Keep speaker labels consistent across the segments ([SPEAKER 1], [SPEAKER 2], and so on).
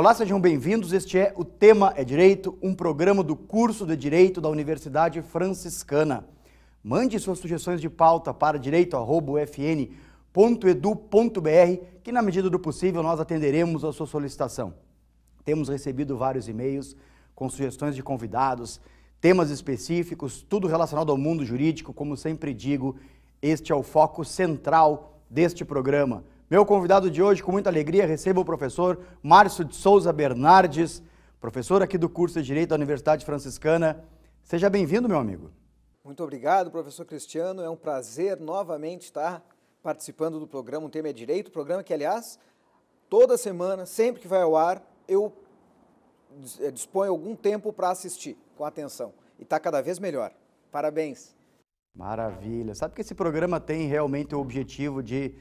[SPEAKER 1] Olá, sejam bem-vindos. Este é o Tema é Direito, um programa do curso de Direito da Universidade Franciscana. Mande suas sugestões de pauta para direito.fn.edu.br, que na medida do possível nós atenderemos a sua solicitação. Temos recebido vários e-mails com sugestões de convidados, temas específicos, tudo relacionado ao mundo jurídico. Como sempre digo, este é o foco central deste programa. Meu convidado de hoje, com muita alegria, receba o professor Márcio de Souza Bernardes, professor aqui do curso de Direito da Universidade Franciscana. Seja bem-vindo, meu amigo.
[SPEAKER 2] Muito obrigado, professor Cristiano. É um prazer novamente estar participando do programa O Tema é Direito, programa que, aliás, toda semana, sempre que vai ao ar, eu eh, disponho algum tempo para assistir com atenção. E está cada vez melhor. Parabéns.
[SPEAKER 1] Maravilha. Sabe que esse programa tem realmente o objetivo de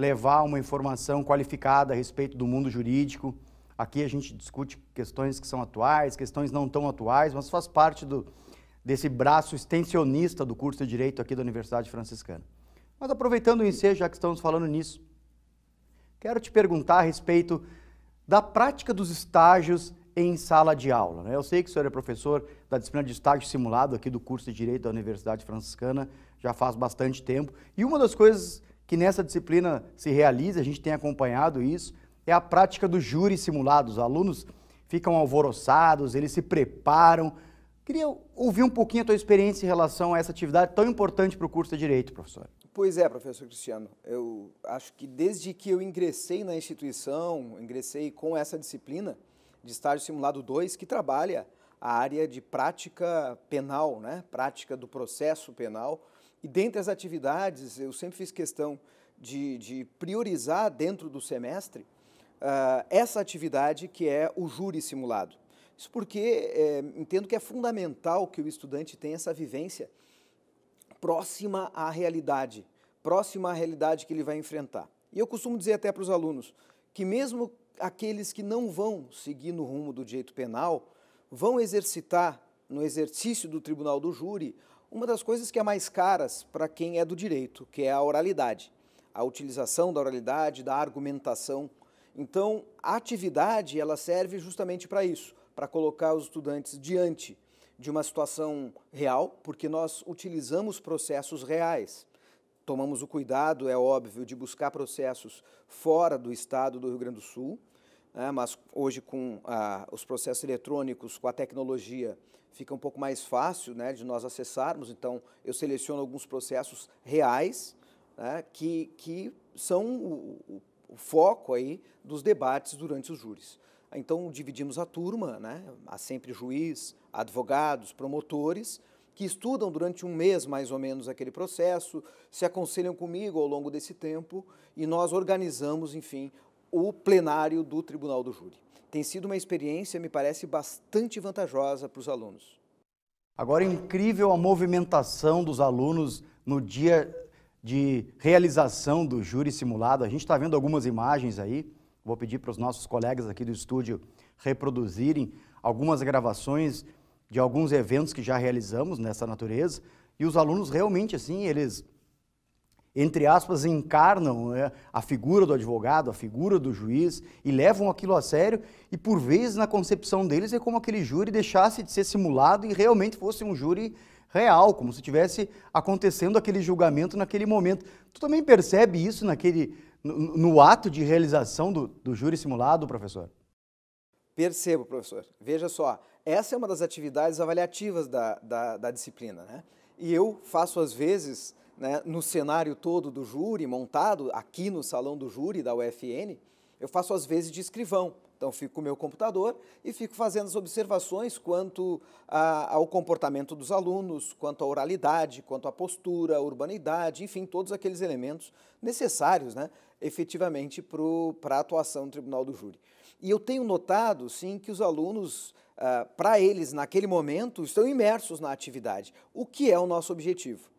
[SPEAKER 1] levar uma informação qualificada a respeito do mundo jurídico. Aqui a gente discute questões que são atuais, questões não tão atuais, mas faz parte do, desse braço extensionista do curso de Direito aqui da Universidade Franciscana. Mas aproveitando o ensejo, já que estamos falando nisso, quero te perguntar a respeito da prática dos estágios em sala de aula. Né? Eu sei que o senhor é professor da disciplina de estágio simulado aqui do curso de Direito da Universidade Franciscana já faz bastante tempo, e uma das coisas que nessa disciplina se realiza, a gente tem acompanhado isso, é a prática do júri simulado. Os alunos ficam alvoroçados, eles se preparam. Queria ouvir um pouquinho a tua experiência em relação a essa atividade tão importante para o curso de Direito, professor.
[SPEAKER 2] Pois é, professor Cristiano. Eu acho que desde que eu ingressei na instituição, ingressei com essa disciplina de estágio simulado 2, que trabalha a área de prática penal, né? prática do processo penal, e dentre as atividades, eu sempre fiz questão de, de priorizar dentro do semestre uh, essa atividade que é o júri simulado. Isso porque é, entendo que é fundamental que o estudante tenha essa vivência próxima à realidade, próxima à realidade que ele vai enfrentar. E eu costumo dizer até para os alunos que, mesmo aqueles que não vão seguir no rumo do direito penal, vão exercitar no exercício do tribunal do júri uma das coisas que é mais caras para quem é do direito, que é a oralidade, a utilização da oralidade, da argumentação. Então, a atividade ela serve justamente para isso, para colocar os estudantes diante de uma situação real, porque nós utilizamos processos reais. Tomamos o cuidado, é óbvio, de buscar processos fora do estado do Rio Grande do Sul, né, mas hoje com ah, os processos eletrônicos, com a tecnologia, fica um pouco mais fácil né, de nós acessarmos. Então, eu seleciono alguns processos reais né, que, que são o, o, o, foco aí dos debates durante os júris. Então, dividimos a turma, né, há sempre juiz, advogados, promotores, que estudam durante um mês mais ou menos aquele processo, se aconselham comigo ao longo desse tempo e nós organizamos, enfim, o plenário do Tribunal do Júri. Tem sido uma experiência, me parece, bastante vantajosa para os alunos.
[SPEAKER 1] Agora, incrível a movimentação dos alunos no dia de realização do júri simulado. A gente está vendo algumas imagens aí. Vou pedir para os nossos colegas aqui do estúdio reproduzirem algumas gravações de alguns eventos que já realizamos nessa natureza. E os alunos realmente, assim, eles entre aspas, encarnam né, a figura do advogado, a figura do juiz e levam aquilo a sério. E por vezes, na concepção deles, é como aquele júri deixasse de ser simulado e realmente fosse um júri real, como se tivesse acontecendo aquele julgamento naquele momento. Tu também percebe isso naquele, no, no ato de realização do, do júri simulado, professor?
[SPEAKER 2] Percebo, professor. Veja só, essa é uma das atividades avaliativas da, da, da disciplina, né? E eu faço, às vezes, né, no cenário todo do júri, montado aqui no salão do júri da UFN, eu faço às vezes de escrivão. Então, fico com o meu computador e fico fazendo as observações quanto a, ao comportamento dos alunos, quanto à oralidade, quanto à postura, à urbanidade, enfim, todos aqueles elementos necessários, né, efetivamente, para a atuação do Tribunal do Júri. E eu tenho notado, sim, que os alunos, ah, para eles, naquele momento, estão imersos na atividade, o que é o nosso objetivo.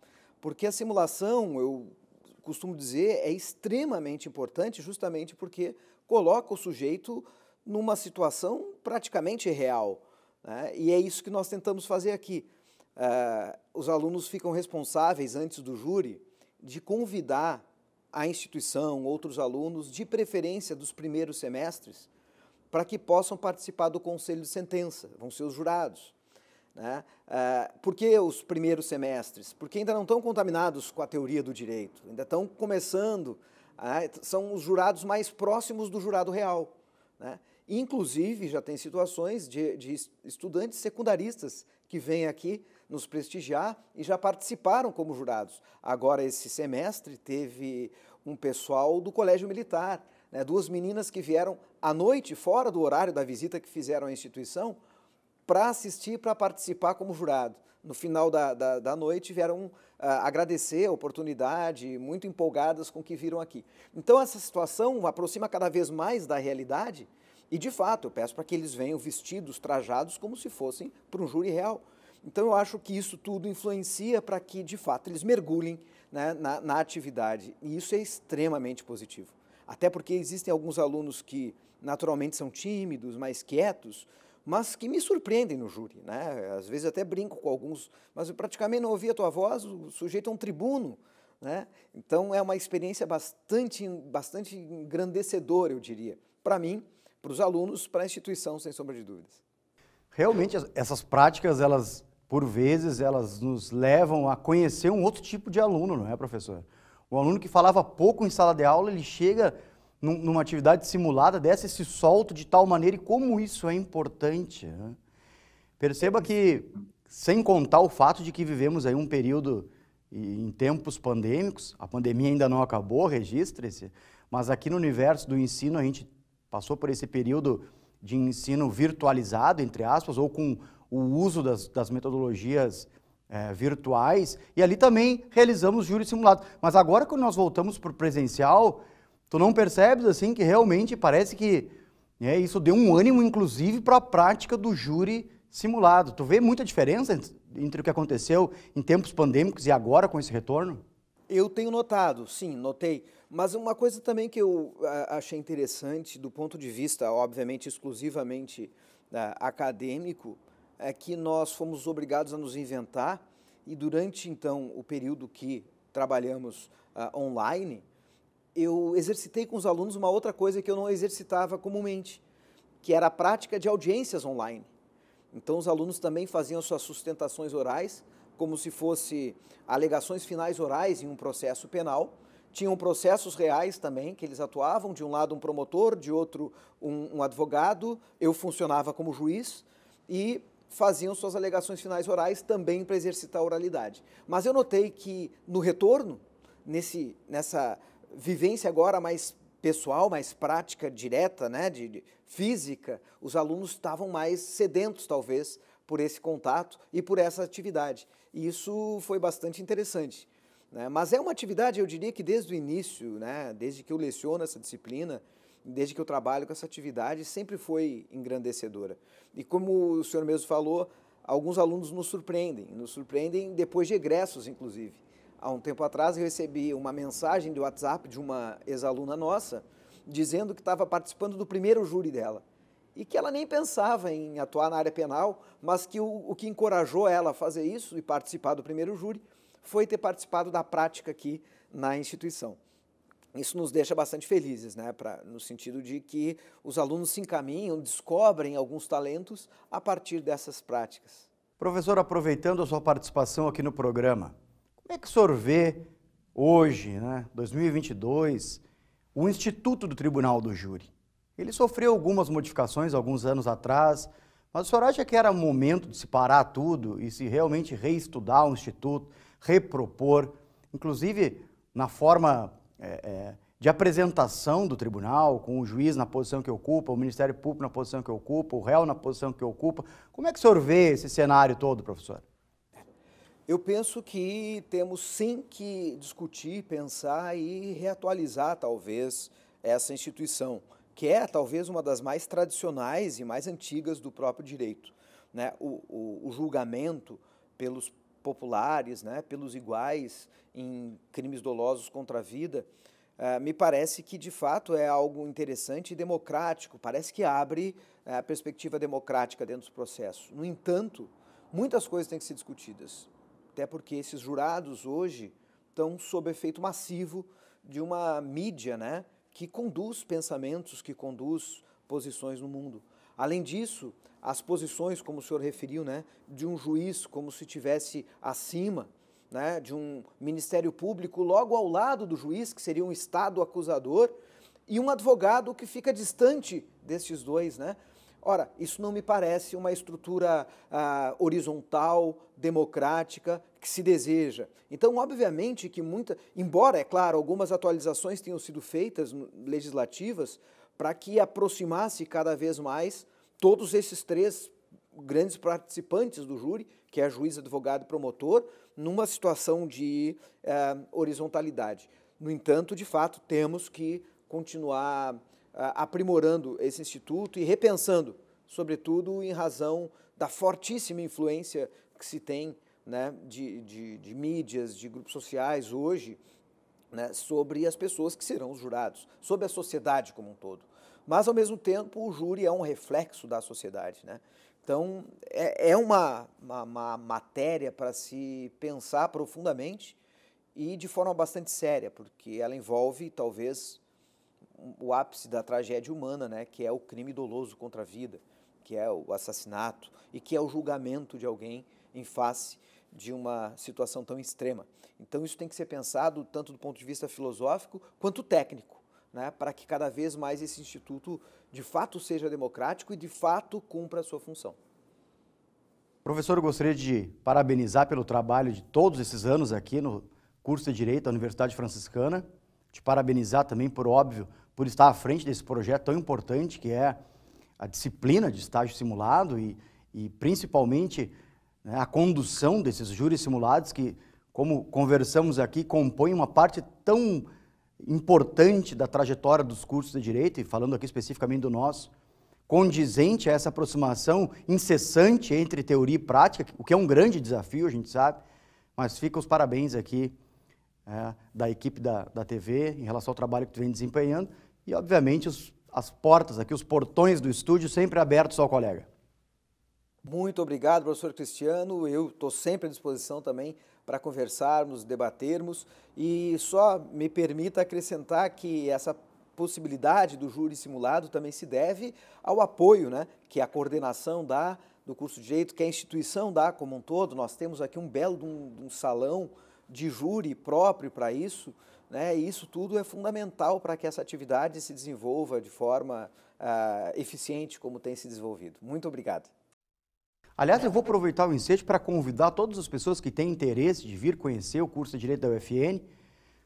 [SPEAKER 2] Porque a simulação, eu costumo dizer, é extremamente importante justamente porque coloca o sujeito numa situação praticamente real. Né? E é isso que nós tentamos fazer aqui. Uh, os alunos ficam responsáveis, antes do júri, de convidar a instituição, outros alunos, de preferência dos primeiros semestres, para que possam participar do conselho de sentença, vão ser os jurados. Né? Uh, por que os primeiros semestres? Porque ainda não estão contaminados com a teoria do direito, ainda estão começando, uh, são os jurados mais próximos do jurado real. Né? Inclusive, já tem situações de, de, estudantes secundaristas que vêm aqui nos prestigiar e já participaram como jurados. Agora, esse semestre, teve um pessoal do Colégio Militar, né? duas meninas que vieram à noite, fora do horário da visita que fizeram à instituição, para assistir, para participar como jurado. No final da, da, da noite vieram uh, agradecer a oportunidade, muito empolgadas com o que viram aqui. Então essa situação aproxima cada vez mais da realidade e, de fato, eu peço para que eles venham vestidos, trajados, como se fossem para um júri real. Então eu acho que isso tudo influencia para que, de fato, eles mergulhem né, na, na atividade. E isso é extremamente positivo. Até porque existem alguns alunos que naturalmente são tímidos, mais quietos, mas que me surpreendem no júri. Né? Às vezes até brinco com alguns, mas eu praticamente não ouvi a tua voz, o sujeito é um tribuno. Né? Então é uma experiência bastante, bastante engrandecedora, eu diria, para mim, para os alunos, para a instituição, sem sombra de dúvidas.
[SPEAKER 1] Realmente, essas práticas, elas, por vezes, elas nos levam a conhecer um outro tipo de aluno, não é, professor? O aluno que falava pouco em sala de aula, ele chega num, numa atividade simulada dessa se solto de tal maneira e como isso é importante. Né? Perceba que, sem contar o fato de que vivemos aí um período em tempos pandêmicos, a pandemia ainda não acabou, registre-se, mas aqui no universo do ensino a gente passou por esse período de ensino virtualizado, entre aspas, ou com o uso das, das metodologias é, virtuais, e ali também realizamos júri simulado. Mas agora que nós voltamos para o presencial, Tu não percebes assim que realmente parece que né, isso deu um ânimo, inclusive, para a prática do júri simulado. Tu vê muita diferença entre o que aconteceu em tempos pandêmicos e agora com esse retorno? Eu tenho notado, sim, notei.
[SPEAKER 2] Mas uma coisa também que eu achei interessante, do ponto de vista, obviamente, exclusivamente uh, acadêmico, é que nós fomos obrigados a nos inventar e durante, então, o período que trabalhamos uh, online, eu exercitei com os alunos uma outra coisa que eu não exercitava comumente, que era a prática de audiências online. Então, os alunos também faziam suas sustentações orais, como se fosse alegações finais orais em um processo penal. Tinham processos reais também, que eles atuavam, de um lado um promotor, de outro um, um advogado, eu funcionava como juiz, e faziam suas alegações finais orais também para exercitar a oralidade. Mas eu notei que no retorno, nesse, nessa vivência agora mais pessoal, mais prática, direta, né, de, de física, os alunos estavam mais sedentos, talvez, por esse contato e por essa atividade. E isso foi bastante interessante. Né? Mas é uma atividade, eu diria que desde o início, né, desde que eu leciono essa disciplina, desde que eu trabalho com essa atividade, sempre foi engrandecedora. E como o senhor mesmo falou, alguns alunos nos surpreendem, nos surpreendem depois de egressos, inclusive há um tempo atrás eu recebi uma mensagem de WhatsApp de uma ex-aluna nossa dizendo que estava participando do primeiro júri dela e que ela nem pensava em atuar na área penal, mas que o, o que encorajou ela a fazer isso e participar do primeiro júri foi ter participado da prática aqui na instituição. Isso nos deixa bastante felizes, né? Pra, no sentido de que os alunos se encaminham, descobrem alguns talentos a partir dessas práticas.
[SPEAKER 1] Professor, aproveitando a sua participação aqui no programa, é que o senhor vê hoje, né, 2022, o Instituto do Tribunal do Júri? Ele sofreu algumas modificações alguns anos atrás, mas o senhor acha que era momento de se parar tudo e se realmente reestudar o Instituto, repropor, inclusive na forma é, é, de apresentação do tribunal, com o juiz na posição que ocupa, o Ministério Público na posição que ocupa, o réu na posição que ocupa? Como é que o senhor vê esse cenário todo, professor?
[SPEAKER 2] Eu penso que temos sim que discutir, pensar e reatualizar talvez essa instituição, que é talvez uma das mais tradicionais e mais antigas do próprio direito. Né? O, o, o julgamento pelos populares, né? pelos iguais em crimes dolosos contra a vida, eh, me parece que de fato é algo interessante e democrático, parece que abre eh, a perspectiva democrática dentro do processo. No entanto, muitas coisas têm que ser discutidas. Até porque esses jurados hoje estão sob efeito massivo de uma mídia né, que conduz pensamentos, que conduz posições no mundo. Além disso, as posições, como o senhor referiu, né, de um juiz como se tivesse acima, né, de um Ministério Público logo ao lado do juiz, que seria um Estado acusador, e um advogado que fica distante destes dois, né? Ora, isso não me parece uma estrutura ah, horizontal, democrática, que se deseja. Então, obviamente que muita, embora, é claro, algumas atualizações tenham sido feitas hum, legislativas para que aproximasse cada vez mais todos esses três grandes participantes do júri, que é juiz, advogado e promotor, numa situação de ah, horizontalidade. No entanto, de fato, temos que continuar aprimorando esse instituto e repensando, sobretudo em razão da fortíssima influência que se tem né, de, de, de mídias, de grupos sociais hoje né, sobre as pessoas que serão os jurados, sobre a sociedade como um todo. Mas, ao mesmo tempo, o júri é um reflexo da sociedade. Né? Então, é, é uma, uma, uma matéria para se pensar profundamente e de forma bastante séria, porque ela envolve, talvez, o ápice da tragédia humana, né, que é o crime doloso contra a vida, que é o assassinato e que é o julgamento de alguém em face de uma situação tão extrema. Então isso tem que ser pensado tanto do ponto de vista filosófico quanto técnico, né, para que cada vez mais esse instituto de fato seja democrático e de fato cumpra a sua função.
[SPEAKER 1] Professor, eu gostaria de parabenizar pelo trabalho de todos esses anos aqui no curso de Direito da Universidade Franciscana, te parabenizar também por, óbvio, por estar à frente desse projeto tão importante que é a disciplina de estágio simulado e, e principalmente né, a condução desses júris simulados que, como conversamos aqui, compõem uma parte tão importante da trajetória dos cursos de direito, e falando aqui especificamente do nosso, condizente a essa aproximação incessante entre teoria e prática, o que é um grande desafio, a gente sabe, mas fica os parabéns aqui é, da equipe da, da TV em relação ao trabalho que tu vem desempenhando e, obviamente, os, as portas aqui, os portões do estúdio sempre abertos ao colega.
[SPEAKER 2] Muito obrigado, professor Cristiano. Eu estou sempre à disposição também para conversarmos, debatermos. E só me permita acrescentar que essa possibilidade do júri simulado também se deve ao apoio né, que a coordenação dá do curso de Direito, que a instituição dá como um todo. Nós temos aqui um belo um, um salão de júri próprio para isso, né, isso tudo é fundamental para que essa atividade se desenvolva de forma uh, eficiente como tem se
[SPEAKER 1] desenvolvido. Muito obrigado. Aliás, eu vou aproveitar o ensejo para convidar todas as pessoas que têm interesse de vir conhecer o curso de Direito da UFN.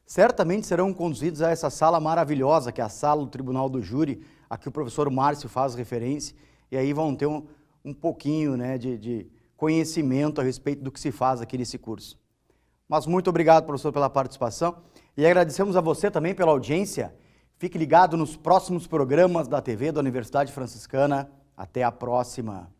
[SPEAKER 1] Certamente serão conduzidos a essa sala maravilhosa, que é a sala do Tribunal do Júri, a que o professor Márcio faz referência, e aí vão ter um, um pouquinho né, de, de conhecimento a respeito do que se faz aqui nesse curso. Mas muito obrigado, professor, pela participação e agradecemos a você também pela audiência. Fique ligado nos próximos programas da TV da Universidade Franciscana. Até a próxima.